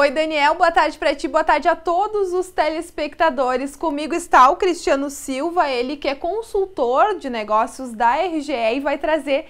Oi, Daniel, boa tarde para ti, boa tarde a todos os telespectadores. Comigo está o Cristiano Silva, ele que é consultor de negócios da RGE e vai trazer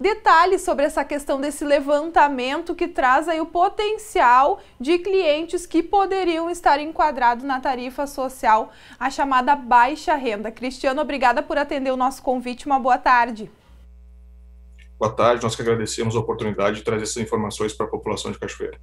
detalhes sobre essa questão desse levantamento que traz aí o potencial de clientes que poderiam estar enquadrados na tarifa social, a chamada baixa renda. Cristiano, obrigada por atender o nosso convite, uma boa tarde. Boa tarde, nós que agradecemos a oportunidade de trazer essas informações para a população de Cachoeira.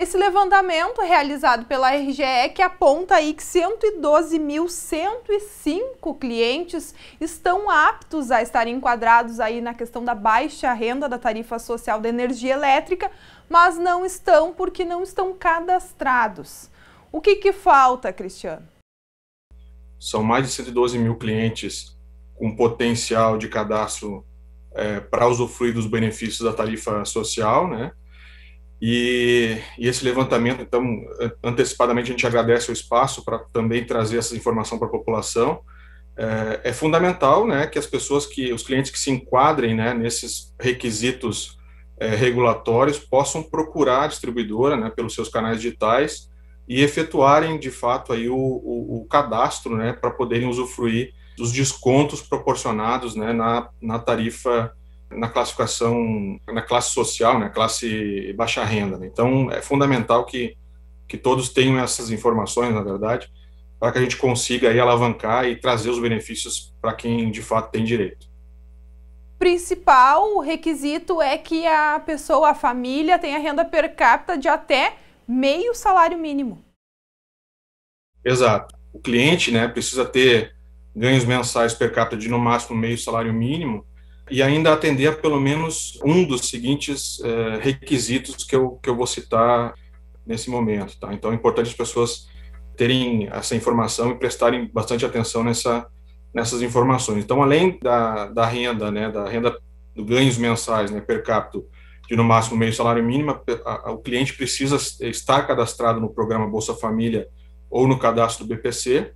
Esse levantamento realizado pela RGE que aponta aí que 112.105 clientes estão aptos a estarem enquadrados aí na questão da baixa renda da tarifa social da energia elétrica, mas não estão porque não estão cadastrados. O que, que falta, Cristiano? São mais de 112 mil clientes com potencial de cadastro é, para usufruir dos benefícios da tarifa social, né? E, e, esse levantamento, então, antecipadamente a gente agradece o espaço para também trazer essa informação para a população. É, é, fundamental, né, que as pessoas que, os clientes que se enquadrem, né, nesses requisitos é, regulatórios possam procurar a distribuidora, né, pelos seus canais digitais e efetuarem, de fato, aí o, o, o cadastro, né, para poderem usufruir dos descontos proporcionados, né, na, na tarifa na classificação, na classe social, na né, classe baixa renda. Né? Então, é fundamental que, que todos tenham essas informações, na verdade, para que a gente consiga aí alavancar e trazer os benefícios para quem de fato tem direito. Principal requisito é que a pessoa, a família, tenha renda per capita de até meio salário mínimo. Exato. O cliente né, precisa ter ganhos mensais per capita de no máximo meio salário mínimo e ainda atender a pelo menos um dos seguintes é, requisitos que eu, que eu vou citar nesse momento. Tá? Então é importante as pessoas terem essa informação e prestarem bastante atenção nessa, nessas informações. Então, além da, da renda, né, da renda do ganhos mensais né, per capita de no máximo meio salário mínimo, a, a, o cliente precisa estar cadastrado no programa Bolsa Família ou no cadastro do BPC.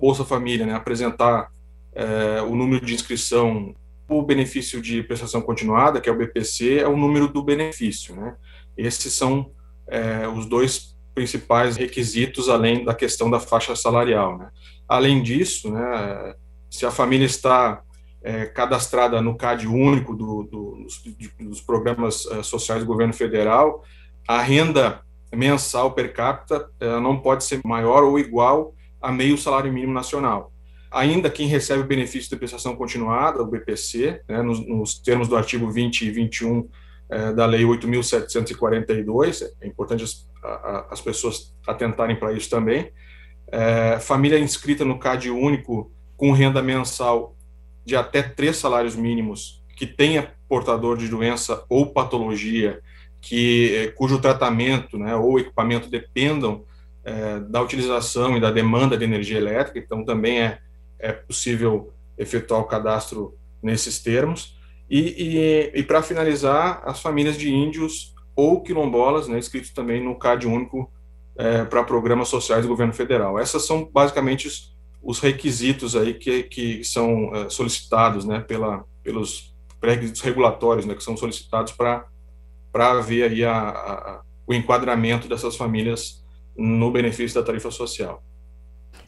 Bolsa Família, né, apresentar é, o número de inscrição o benefício de prestação continuada, que é o BPC, é o número do benefício. Né? Esses são é, os dois principais requisitos, além da questão da faixa salarial. Né? Além disso, né, se a família está é, cadastrada no CAD único do, do, dos, de, dos, programas é, sociais do governo federal, a renda mensal per capita não pode ser maior ou igual a meio salário mínimo nacional ainda quem recebe o benefício de prestação continuada, o BPC, né, nos, nos, termos do artigo 20 e 21 é, da Lei 8.742, é importante as, a, as pessoas atentarem para isso também. É, família inscrita no CAD único com renda mensal de até três salários mínimos, que tenha portador de doença ou patologia, que é, cujo tratamento né, ou equipamento dependam é, da utilização e da demanda de energia elétrica, então também é é possível efetuar o cadastro nesses termos. E, e, e para finalizar, as famílias de índios ou quilombolas, né, escrito também no CAD único é, para programas sociais do governo federal. Essas são basicamente os, os requisitos aí que, que são é, solicitados né, pela, pelos pré-requisitos regulatórios né, que são solicitados para haver aí a, a, o enquadramento dessas famílias no benefício da tarifa social.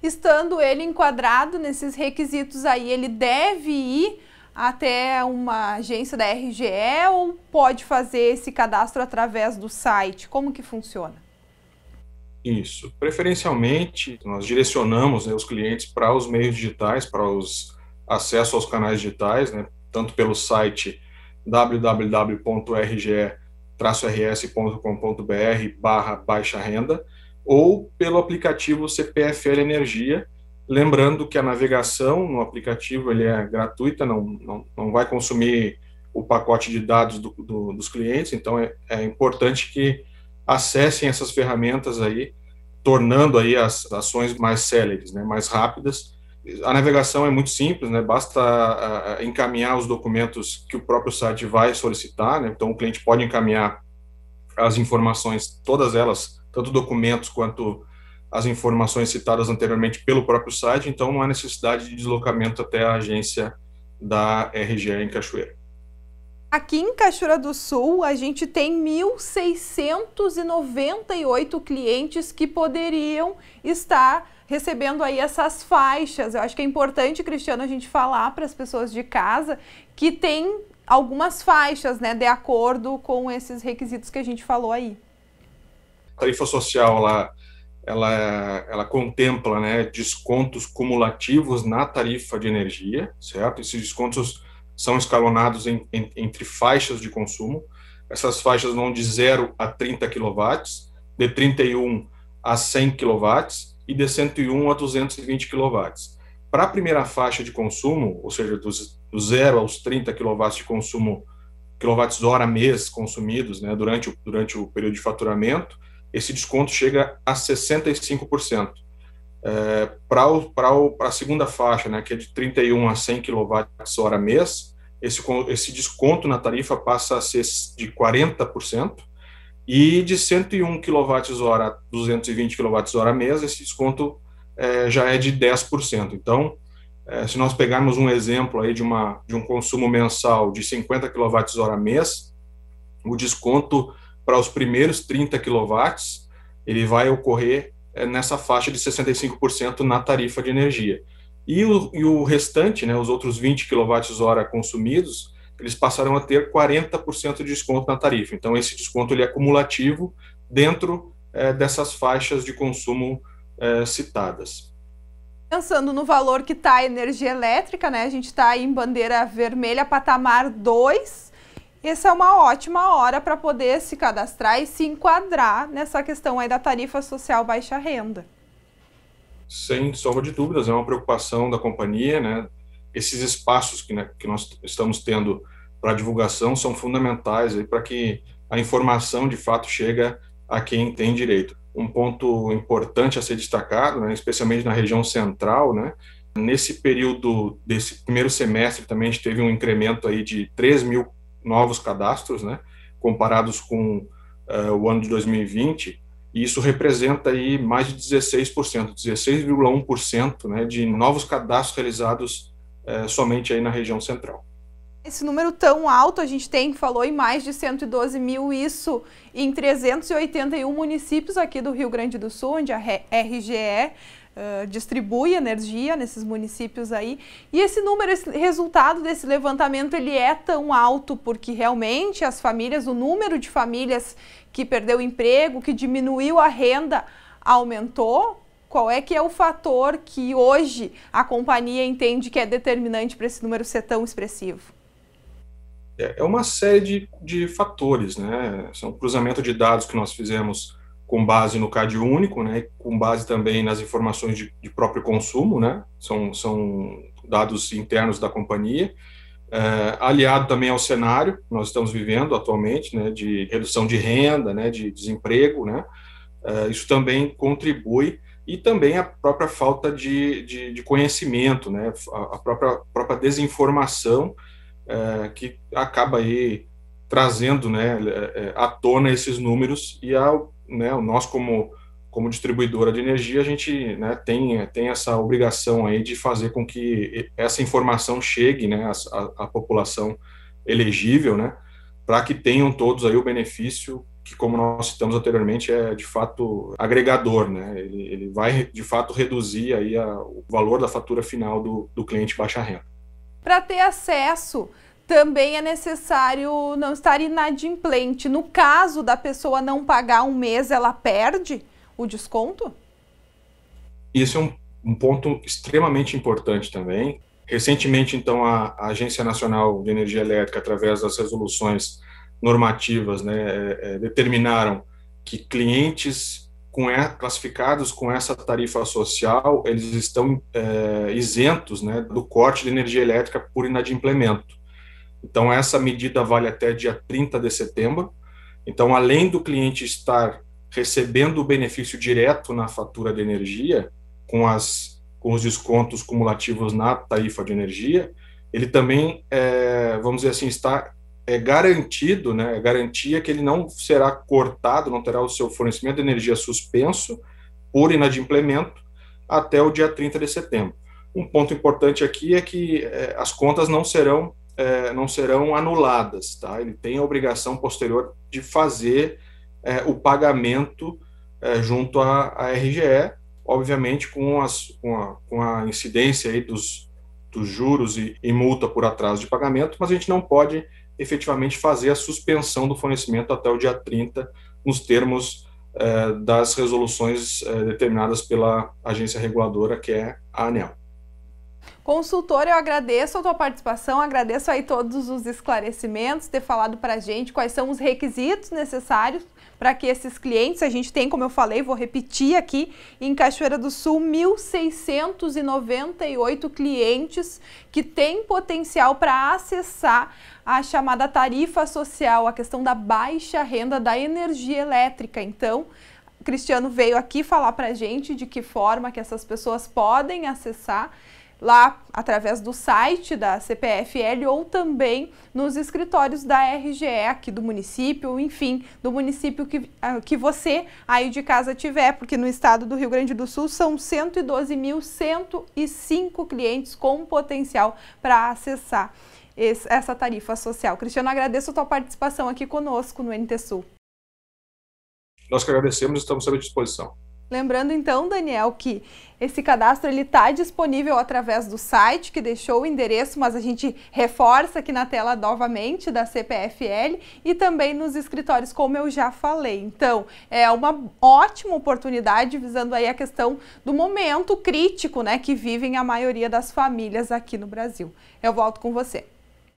Estando ele enquadrado nesses requisitos aí, ele deve ir até uma agência da RGE ou pode fazer esse cadastro através do site? Como que funciona? Isso. Preferencialmente, nós direcionamos né, os clientes para os meios digitais, para os acesso aos canais digitais, né, tanto pelo site www.rge-rs.com.br barra baixa renda, ou pelo aplicativo CPFL Energia. Lembrando que a navegação no aplicativo ele é gratuita, não, não, não vai consumir o pacote de dados do, do, dos clientes, então é, é, importante que acessem essas ferramentas aí, tornando aí as ações mais céleres, né, mais rápidas. A navegação é muito simples, né, basta encaminhar os documentos que o próprio site vai solicitar, né, então o cliente pode encaminhar as informações, todas elas tanto documentos quanto as informações citadas anteriormente pelo próprio site, então não há necessidade de deslocamento até a agência da RGE em Cachoeira. Aqui em Cachoeira do Sul, a gente tem 1.698 clientes que poderiam estar recebendo aí essas faixas. Eu acho que é importante, Cristiano, a gente falar para as pessoas de casa que tem algumas faixas, né, de acordo com esses requisitos que a gente falou aí tarifa social lá ela, ela, contempla né, descontos cumulativos na tarifa de energia, certo? Esses descontos são escalonados em, em, entre faixas de consumo. Essas faixas vão de 0 a 30 kW, de 31 a 100 kW e de 101 a 220 kW. Para a primeira faixa de consumo, ou seja, dos, do 0 aos 30 kW de consumo, kWh mês consumidos né, durante, durante o período de faturamento, esse desconto chega a 65%. É, Para a segunda faixa, né, que é de 31 a 100 kWh mês, esse, esse desconto na tarifa passa a ser de 40%, e de 101 kWh a 220 kWh mês, esse desconto é, já é de 10%. Então, é, se nós pegarmos um exemplo aí de, uma, de um consumo mensal de 50 kWh mês, o desconto para os primeiros 30 kW, ele vai ocorrer é, nessa faixa de 65% na tarifa de energia. E o, e o restante, né, os outros 20 kWh consumidos, eles passarão a ter 40% de desconto na tarifa. Então, esse desconto ele é acumulativo dentro é, dessas faixas de consumo é, citadas. Pensando no valor que está a energia elétrica, né? A gente está em bandeira vermelha, patamar 2, essa é uma ótima hora para poder se cadastrar e se enquadrar nessa questão aí da tarifa social baixa renda. Sem sombra de dúvidas, é uma preocupação da companhia, né? Esses espaços que, né, que nós estamos tendo para divulgação são fundamentais para que a informação de fato chega a quem tem direito. Um ponto importante a ser destacado, né, especialmente na região central, né, nesse período desse primeiro semestre também a gente teve um incremento aí de 3 mil novos cadastros, né, comparados com uh, o ano de 2020, e isso representa aí mais de 16%, 16,1% né, de novos cadastros realizados uh, somente aí na região central. Esse número tão alto, a gente tem, falou em mais de 112 mil, isso em 381 municípios aqui do Rio Grande do Sul, onde a RGE eh, distribui energia nesses municípios aí. E esse número, esse resultado desse levantamento, ele é tão alto porque realmente as famílias, o número de famílias que perdeu emprego, que diminuiu a renda, aumentou? Qual é que é o fator que hoje a companhia entende que é determinante para esse número ser tão expressivo? É, é uma série de, de fatores, né? São um cruzamento de dados que nós fizemos com base no CAD único, né, com base também nas informações de, de próprio consumo, né, são, são dados internos da companhia, é, aliado também ao cenário que nós estamos vivendo atualmente, né, de redução de renda, né, de desemprego, né, é, isso também contribui e também a própria falta de, de, de conhecimento, né, a, a própria, a própria desinformação é, que acaba aí trazendo né, é, é, à tona esses números e a né, nós como como distribuidora de energia, a gente né, tem, tem essa obrigação aí de fazer com que essa informação chegue né, à, população elegível, né, para que tenham todos aí o benefício que, como nós citamos anteriormente, é de fato agregador, né, ele, ele vai de fato reduzir aí a, o valor da fatura final do, do cliente baixa renda. Para ter acesso também é necessário não estar inadimplente. No caso da pessoa não pagar um mês, ela perde o desconto? Isso é um, um ponto extremamente importante também. Recentemente, então, a, a, Agência Nacional de Energia Elétrica, através das resoluções normativas, né, é, é, determinaram que clientes com é, classificados com essa tarifa social, eles estão é, isentos né, do corte de energia elétrica por inadimplemento. Então, essa medida vale até dia 30 de setembro. Então, além do cliente estar recebendo o benefício direto na fatura de energia, com, as, com os descontos cumulativos na tarifa de energia, ele também, é, vamos dizer assim, está é garantido, né, é garantia que ele não será cortado, não terá o seu fornecimento de energia suspenso por inadimplemento até o dia 30 de setembro. Um ponto importante aqui é que é, as contas não serão é, não serão anuladas, tá? Ele tem a obrigação posterior de fazer é, o pagamento é, junto à, à, RGE, obviamente com, as, com, a, com a incidência aí dos, dos juros e, e multa por atraso de pagamento, mas a gente não pode efetivamente fazer a suspensão do fornecimento até o dia 30, nos termos é, das resoluções é, determinadas pela agência reguladora, que é a ANEL. Consultor, eu agradeço a tua participação, agradeço aí todos os esclarecimentos, ter falado para a gente quais são os requisitos necessários para que esses clientes, a gente tem, como eu falei, vou repetir aqui, em Cachoeira do Sul, 1.698 clientes que têm potencial para acessar a chamada tarifa social, a questão da baixa renda da energia elétrica. Então, Cristiano veio aqui falar para a gente de que forma que essas pessoas podem acessar lá através do site da CPFL ou também nos escritórios da RGE aqui do município, enfim, do município que, ah, que você aí de casa tiver, porque no estado do Rio Grande do Sul são 112.105 clientes com potencial para acessar esse, essa tarifa social. Cristiano, agradeço a tua participação aqui conosco no NT Sul. Nós que agradecemos, estamos à disposição. Lembrando então, Daniel, que esse cadastro ele está disponível através do site que deixou o endereço, mas a gente reforça aqui na tela novamente da CPFL e também nos escritórios, como eu já falei. Então, é uma ótima oportunidade visando aí a questão do momento crítico, né, que vivem a maioria das famílias aqui no Brasil. Eu volto com você.